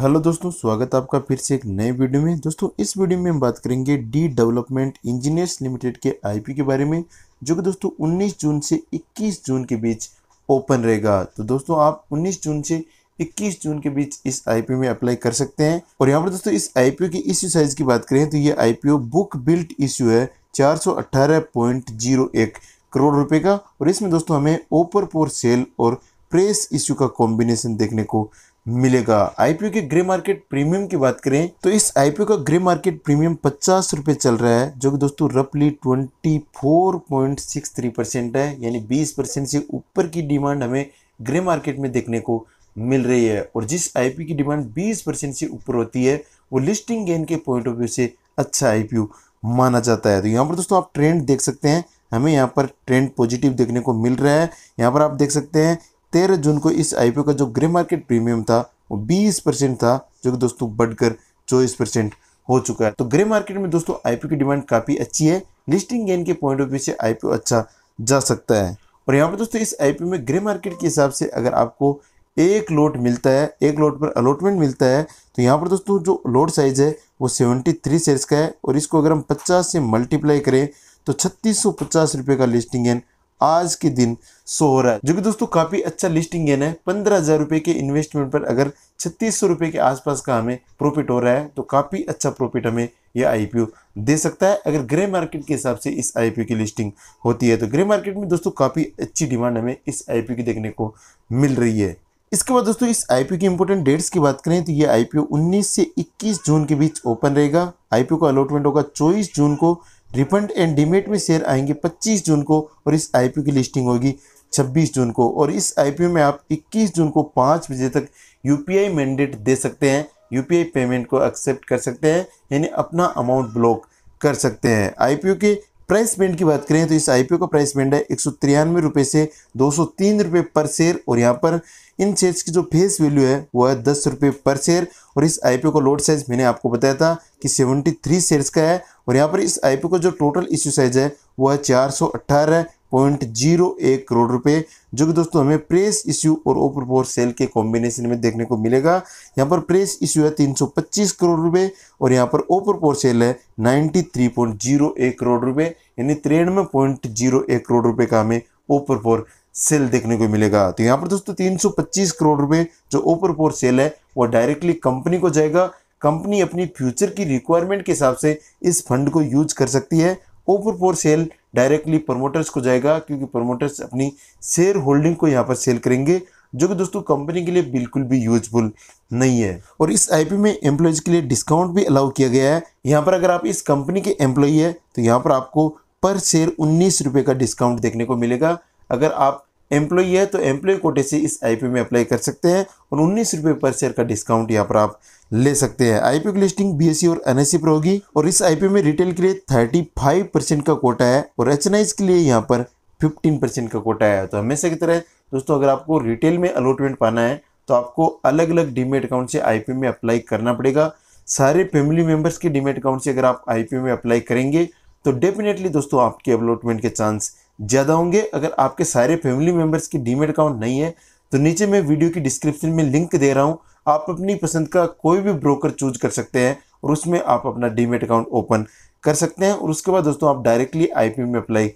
hello दोस्तों स्वागत है आपका फिर से एक नए वीडियो में दोस्तों इस वीडियो में हम बात करेंगे डी डेवलपमेंट इंजीनियर्स लिमिटेड के आईपी के बारे में जो कि दोस्तों 19 जून से 21 जून के बीच ओपन रहेगा तो दोस्तों आप 19 जून से 21 जून के बीच इस आईपीओ में अप्लाई कर सकते हैं और यहाँ पर दोस्तों इस आईपीओ की इश्यू साइज की बात करें तो ये आईपीओ बुक बिल्ट इश्यू है चार करोड़ रुपए का और इसमें दोस्तों हमें ओपर पोर सेल और प्रेस इश्यू का कॉम्बिनेशन देखने को मिलेगा आईपीओ के ग्रे मार्केट प्रीमियम की बात करें तो इस आईपीओ का ग्रे मार्केट प्रीमियम पचास रुपए चल रहा है जो कि दोस्तों रफली twenty four point six three percent है यानी बीस परसेंट से ऊपर की डिमांड हमें ग्रे मार्केट में देखने को मिल रही है और जिस आईपीओ की डिमांड बीस परसेंट से ऊपर होती है वो लिस्टिंग गेन के पॉइंट ऑफ व्यू से अच्छा आई माना जाता है तो यहाँ पर दोस्तों आप ट्रेंड देख सकते हैं हमें यहाँ पर ट्रेंड पॉजिटिव देखने को मिल रहा है यहाँ पर आप देख सकते हैं तेरह जून को इस आईपीओ का जो ग्रे मार्केट प्रीमियम था वो बीस परसेंट था जो कि दोस्तों बढ़कर चौबीस परसेंट हो चुका है तो ग्रे मार्केट में दोस्तों आईपीओ की डिमांड काफ़ी अच्छी है लिस्टिंग गेन के पॉइंट ऑफ व्यू से आईपीओ अच्छा जा सकता है और यहाँ पर दोस्तों इस आईपीओ में ग्रे मार्केट के हिसाब से अगर आपको एक लोट मिलता है एक लोट पर अलॉटमेंट मिलता है तो यहाँ पर दोस्तों जो लोट साइज है वो सेवेंटी थ्री शेयर्स का है और इसको अगर हम पचास से मल्टीप्लाई करें तो छत्तीस सौ पचास का लिस्टिंग गेन आज के दिन सो हो रहा है जो कि दोस्तों काफी अच्छा लिस्टिंग गेन है पंद्रह हजार रुपए के इन्वेस्टमेंट पर अगर छत्तीस सौ रुपए के आसपास का हमें प्रॉफिट हो रहा है तो काफी अच्छा प्रॉफिट हमें यह आईपीओ दे सकता है अगर ग्रे मार्केट के हिसाब से इस आईपीओ की लिस्टिंग होती है तो ग्रे मार्केट में दोस्तों काफी अच्छी डिमांड हमें इस आईपीओ की देखने को मिल रही है इसके बाद दोस्तों इस आईपीओ की इंपोर्टेंट डेट्स की बात करें तो ये आईपीओ 19 से 21 जून के बीच ओपन रहेगा आईपीओ का अलॉटमेंट होगा 24 जून को रिफंड एंड डिमेट में शेयर आएंगे 25 जून को और इस आईपीओ की लिस्टिंग होगी 26 जून को और इस आईपीओ में आप 21 जून को 5 बजे तक यूपीआई मैंडेट दे सकते हैं यूपीआई पेमेंट को एक्सेप्ट कर सकते हैं यानी अपना अमाउंट ब्लॉक कर सकते हैं आईपीओ के प्राइस बैंड की बात करें तो इस आईपीओ का प्राइस बैंड है एक सौ तिरानवे से दो सौ तीन पर शेयर और यहाँ पर इन शेयर्स की जो फेस वैल्यू है वो है दस रुपये पर शेयर और इस आईपीओ का लोड साइज मैंने आपको बताया था कि सेवेंटी थ्री शेयर्स का है और यहाँ पर इस आईपीओ का जो टोटल इश्यू साइज है वो है चार सौ अट्ठारह पॉइंट जीरो एक करोड़ रुपए जो कि दोस्तों हमें प्रेस इश्यू और ओपन फोर सेल के कॉम्बिनेशन में देखने को मिलेगा यहाँ पर प्रेस इश्यू है 325 करोड़ रुपए और यहाँ पर ओपन फोर सेल है 93.01 करोड़ रुपए यानी तिरानवे पॉइंट जीरो एक करोड़ रुपए का हमें ओपन फोर सेल देखने को मिलेगा तो यहाँ पर दोस्तों पच्चीस करोड़ रुपए जो ओपन फोर सेल है वह डायरेक्टली कंपनी को जाएगा कंपनी अपनी फ्यूचर की रिक्वायरमेंट के हिसाब से इस फंड को यूज कर सकती है offer for sale directly promoters को जाएगा क्योंकि प्रमोटर्स अपनी शेयर होल्डिंग को यहाँ पर सेल करेंगे जो कि दोस्तों कंपनी के लिए बिल्कुल भी यूजफुल नहीं है और इस आईपी में एम्प्लॉयज़ के लिए डिस्काउंट भी अलाउ किया गया है यहाँ पर अगर आप इस कंपनी के एम्प्लॉई है तो यहाँ पर आपको पर शेयर उन्नीस रुपये का डिस्काउंट देखने को मिलेगा अगर आप एम्प्लॉई है तो एम्प्लॉय कोटे से इस आईपी में अप्लाई कर सकते हैं और उन्नीस रुपये पर शेयर का डिस्काउंट यहाँ पर आप ले सकते हैं आईपी की लिस्टिंग बीएससी e और एनएससी e पर होगी और इस आईपी में रिटेल के लिए थर्टी फाइव परसेंट का कोटा है और एच के लिए यहाँ पर फिफ्टीन परसेंट का कोटा है तो हमेशा की तरह दोस्तों अगर आपको रिटेल में अलॉटमेंट पाना है तो आपको अलग अलग डीमेट अकाउंट से आई में अप्लाई करना पड़ेगा सारे फैमिली मेम्बर्स के डीमेट अकाउंट से अगर आप आई में अप्लाई करेंगे तो डेफिनेटली दोस्तों आपके अलॉटमेंट के चांस ज़्यादा होंगे अगर आपके सारे फैमिली मेम्बर्स की डीमेट अकाउंट नहीं है तो नीचे मैं वीडियो की डिस्क्रिप्शन में लिंक दे रहा हूँ आप अपनी पसंद का कोई भी ब्रोकर चूज कर सकते हैं और उसमें आप अपना डीमेट अकाउंट ओपन कर सकते हैं और उसके बाद दोस्तों आप डायरेक्टली आई में अप्लाई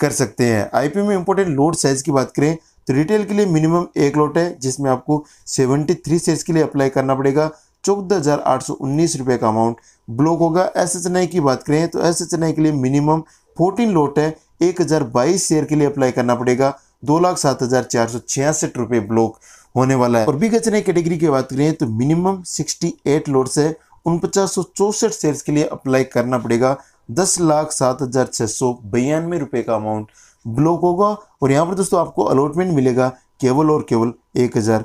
कर सकते हैं आई में इंपॉर्टेंट लोड साइज की बात करें तो रिटेल के लिए मिनिमम एक लोट है जिसमें आपको 73 सेल्स के लिए अप्लाई करना पड़ेगा चौदह हज़ार आठ सौ उन्नीस रुपये का अमाउंट ब्लॉक होगा एस एच एन आई की बात करें तो एस आई के लिए मिनिमम फोर्टीन लोट है एक हज़ार बाईस शेयर के लिए अप्लाई करना पड़ेगा दो लाख सात हज़ार चार सौ छियासठ रुपए ब्लॉक होने वाला है और बी गचने कैटेगरी की बात करें तो मिनिमम सिक्सटी एट लोट्स है उनपचास सौ चौसठ शेयर के लिए अप्लाई करना पड़ेगा दस लाख सात हज़ार छह सौ बयानवे रुपए का अमाउंट ब्लॉक होगा और यहाँ पर दोस्तों आपको अलॉटमेंट मिलेगा केवल और केवल एक हज़ार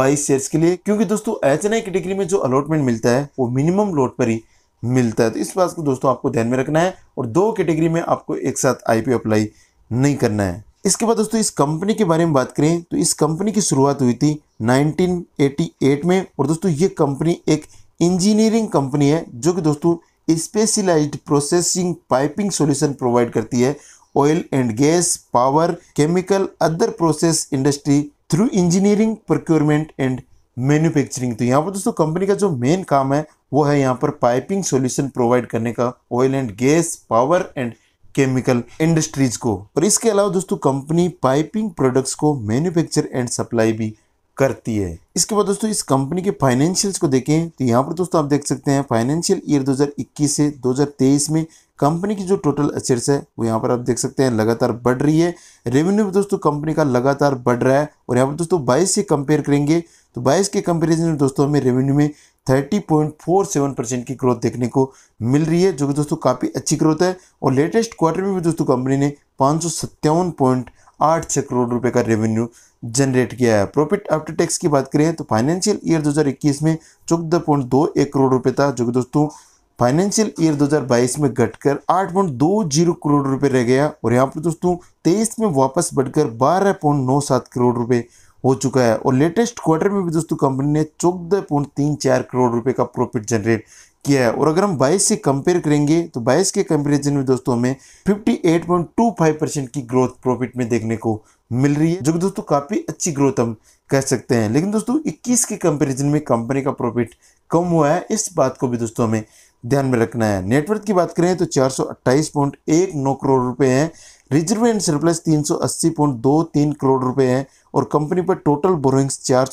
बाईस शेयर्स के लिए क्योंकि दोस्तों एच एन आई कैटेगरी में जो अलॉटमेंट मिलता है वो मिनिमम लोड पर ही मिलता है तो इस बात को दोस्तों आपको ध्यान में रखना है और दो कैटेगरी में आपको एक साथ आई अप्लाई नहीं करना है इसके बाद दोस्तों इस कंपनी के बारे में बात करें तो इस कंपनी की शुरुआत हुई थी 1988 में और दोस्तों ये कंपनी एक इंजीनियरिंग कंपनी है जो कि दोस्तों specialized processing piping solution provide करती है oil and gas power chemical other process industry through engineering procurement and manufacturing तो यहाँ पर दोस्तों कंपनी का जो मेन काम है वो है यहाँ पर पाइपिंग सॉल्यूशन प्रोवाइड करने का oil and gas power and chemical industries को और इसके अलावा दोस्तों कंपनी पाइपिंग प्रोडक्ट्स को मैन्युफैक्चर एंड सप्लाई भी करती है इसके बाद दोस्तों इस कंपनी के फाइनेंशियल्स को देखें तो यहाँ पर दोस्तों आप देख सकते हैं फाइनेंशियल ईयर 2021 से 2023 में कंपनी की जो टोटल अचेट्स है वो यहाँ पर आप देख सकते हैं लगातार बढ़ रही है रेवेन्यू भी दोस्तों कंपनी का लगातार बढ़ रहा है और यहाँ पर दोस्तों बाईस से कंपेयर करेंगे तो बाईस के कंपेरिजन में दोस्तों हमें रेवेन्यू में सेवन परसेंट की ग्रोथ देखने को मिल रही है जो कि दोस्तों काफ़ी अच्छी ग्रोथ है और लेटेस्ट क्वार्टर में भी दोस्तों कंपनी ने पाँच सौ सत्तावन पॉइंट आठ छः करोड़ रुपये का रेवेन्यू जनरेट किया है प्रॉफिट आफ्टर टैक्स की बात करें तो फाइनेंशियल ईयर 2021 में चौदह पॉइंट दो एक करोड़ रुपए था जो कि दोस्तों फाइनेंशियल ईयर 2022 में घटकर आठ पॉइंट दो जीरो करोड़ रुपए रह गया और यहां पर दोस्तों तेईस में वापस बढ़कर बारह पॉइंट नौ सात करोड़ रुपए हो चुका है और लेटेस्ट क्वार्टर में भी दोस्तों कंपनी ने चौदह पॉइंट तीन चार करोड़ रुपए का प्रॉफिट जनरेट किया है और अगर हम बाईस से कंपेयर करेंगे तो बाईस के कंपेरिजन में दोस्तों हमें 58.25 परसेंट की ग्रोथ प्रॉफिट में देखने को मिल रही है जो कि दोस्तों काफ़ी अच्छी ग्रोथ हम कह सकते हैं लेकिन दोस्तों इक्कीस के कंपेरिजन में कंपनी का प्रॉफिट कम हुआ है इस बात को भी दोस्तों हमें ध्यान में रखना है नेटवर्क की बात करें तो चार करोड़ रुपए हैं रिजर्व एंड सरप्लस तीन करोड़ रुपए हैं और कंपनी पर टोटल बोरोइंग्स चार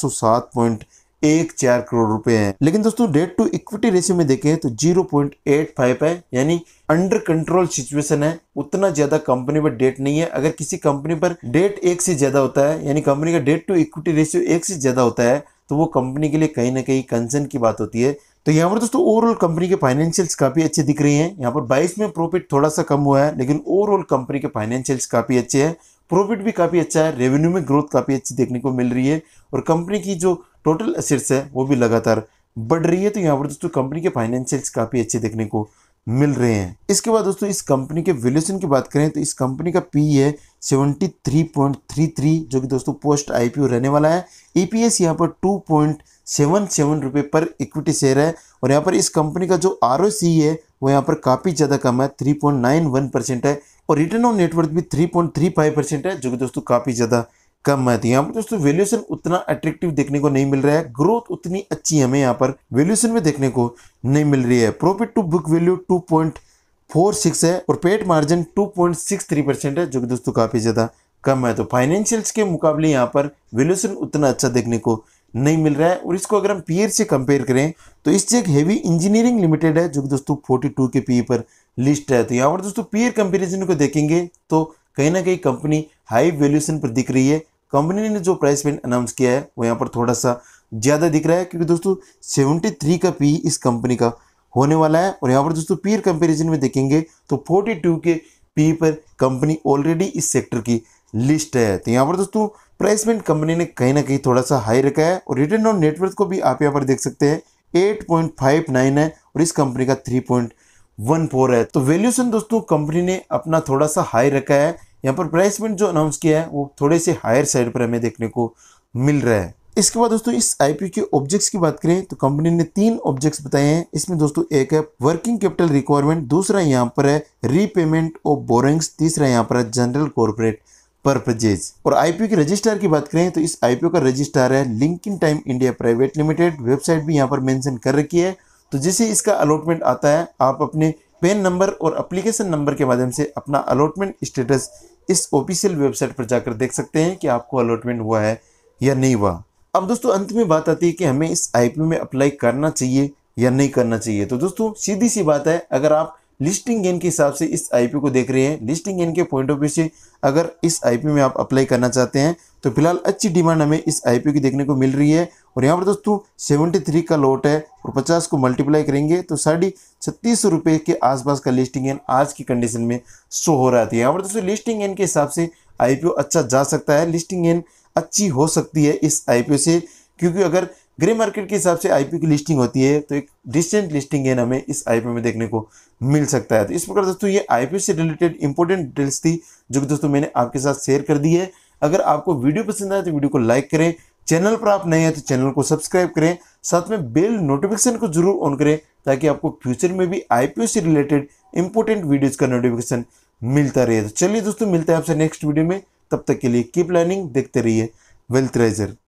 एक चार करोड़ रुपए हैं लेकिन दोस्तों डेट टू इक्विटी रेशियो में देखें तो 0.85 है यानी अंडर कंट्रोल सिचुएशन है उतना ज्यादा कंपनी पर डेट नहीं है अगर किसी कंपनी पर डेट एक से ज्यादा होता है यानी कंपनी का डेट टू इक्विटी रेशियो एक से ज्यादा होता है तो वो कंपनी के लिए कहीं ना कहीं कंसर्न की बात होती है तो यहाँ पर दोस्तों ओवरऑल कंपनी के फाइनेंशियल्स काफी अच्छे दिख रही हैं यहाँ पर 22 में प्रॉफिट थोड़ा सा कम हुआ है लेकिन ओवरऑल कंपनी के फाइनेंशियल्स काफी अच्छे हैं प्रॉफिट भी काफी अच्छा है रेवेन्यू में ग्रोथ काफी अच्छी देखने को मिल रही है और कंपनी की जो टोटल असेट्स है वो भी लगातार बढ़ रही है तो यहाँ पर दोस्तों कंपनी के फाइनेंशियल्स काफ़ी अच्छे देखने को मिल रहे हैं इसके बाद दोस्तों इस कंपनी के वैल्यूएशन की बात करें तो इस कंपनी का पी है 73.33 जो कि दोस्तों पोस्ट आईपीओ रहने वाला है ईपीएस e यहां पर 2.77 रुपए पर इक्विटी शेयर है और यहाँ पर इस कंपनी का जो आर है वो यहाँ पर काफ़ी ज़्यादा कम है 3.91 परसेंट है और रिटर्न ऑन नेटवर्क भी 3.35 परसेंट है जो कि दोस्तों काफ़ी ज़्यादा कम आती है तो यहाँ पर दोस्तों वैल्यूएशन उतना अट्रैक्टिव देखने को नहीं मिल रहा है ग्रोथ उतनी अच्छी हमें यहाँ पर वैल्यूएशन में देखने को नहीं मिल रही है profit to book value two point four six है और PAT margin two point six three percent है जो कि दोस्तों काफ़ी ज़्यादा कम है तो फाइनेंशियल्स के मुकाबले यहाँ पर वैल्यूएशन उतना अच्छा देखने को नहीं मिल रहा है और इसको अगर हम पीयर से कंपेयर करें तो इससे एक हैवी इंजीनियरिंग लिमिटेड है जो कि दोस्तों टू के पी e पर लिस्ट है तो यहाँ पर दोस्तों पीयर कंपेरिजन को देखेंगे तो कहीं ना कहीं कंपनी हाई वैल्यूएशन पर दिख रही है कंपनी ने जो प्राइस पेंट अनाउंस किया है वो यहाँ पर थोड़ा सा ज़्यादा दिख रहा है क्योंकि दोस्तों सेवेंटी थ्री का पी इस कंपनी का होने वाला है और यहाँ पर दोस्तों पीयर कंपेरिजन में देखेंगे तो फोर्टी टू के पी पर कंपनी ऑलरेडी इस सेक्टर की लिस्ट है तो यहाँ पर दोस्तों प्राइसमेंट कंपनी ने कहीं ना कहीं थोड़ा सा हाई रखा है और रिटर्न ऑन नेटवर्क को भी आप यहाँ पर देख सकते हैं नाइन है और इस कंपनी का थ्री वन फोर है तो वैल्यूशन दोस्तों कंपनी ने अपना थोड़ा सा हाई रखा है यहाँ पर प्राइस पॉइंट जो अनाउंस किया है वो थोड़े से हायर साइड पर हमें देखने को मिल रहा है इसके बाद दोस्तों इस आईपीओ के ऑब्जेक्ट्स की बात करें तो कंपनी ने तीन ऑब्जेक्ट्स बताए हैं इसमें दोस्तों एक है वर्किंग कैपिटल रिक्वायरमेंट दूसरा यहाँ पर है रीपेमेंट ऑफ बोरिंग्स तीसरा यहाँ पर है जनरल कॉरपोरेट परपजेज और आईपीओ के रजिस्ट्रार की बात करें तो इस आईपीओ का रजिस्ट्रार है link in time India private limited website भी यहाँ पर मेंशन कर रखी है तो जैसे इसका अलॉटमेंट आता है आप अपने पेन नंबर और अप्लीकेशन नंबर के माध्यम से अपना अलॉटमेंट स्टेटस इस ऑफिशियल वेबसाइट पर जाकर देख सकते हैं कि आपको अलॉटमेंट हुआ है या नहीं हुआ अब दोस्तों अंत में बात आती है कि हमें इस आईपीओ में अप्लाई करना चाहिए या नहीं करना चाहिए तो दोस्तों सीधी सी बात है अगर आप लिस्टिंग गेन के हिसाब से इस आईपी को देख रहे हैं लिस्टिंग गेन के पॉइंट ऑफ व्यू से अगर इस आईपी में आप अप्लाई करना चाहते हैं तो फिलहाल अच्छी डिमांड हमें इस आईपी की देखने को मिल रही है और यहाँ पर दोस्तों 73 का लोट है और 50 को मल्टीप्लाई करेंगे तो साढ़े छत्तीस सौ रुपये के आसपास का लिस्टिंग गेन आज की कंडीशन में शो हो रहा था तो यहाँ पर दोस्तों लिस्टिंग गेन के हिसाब से आई अच्छा जा सकता है लिस्टिंग गेन अच्छी हो सकती है इस आई से क्योंकि अगर ग्रे मार्केट के हिसाब से आईपीओ की लिस्टिंग होती है तो एक डिसेंट लिस्टिंग है हमें इस आईपीओ में देखने को मिल सकता है तो इस प्रकार दोस्तों ये आईपीओ से रिलेटेड इंपॉर्टेंट डिटेल्स थी जो कि दोस्तों मैंने आपके साथ शेयर कर दी है अगर आपको वीडियो पसंद आए तो वीडियो को लाइक करें चैनल पर आप नए हैं तो चैनल को सब्सक्राइब करें साथ में बेल नोटिफिकेशन को जरूर ऑन करें ताकि आपको फ्यूचर में भी आईपीओ से रिलेटेड इंपॉर्टेंट वीडियोज़ का नोटिफिकेशन मिलता रहे तो चलिए दोस्तों मिलते हैं आपसे नेक्स्ट वीडियो में तब तक के लिए कीप लर्निंग देखते रहिए वेल्थ राइजर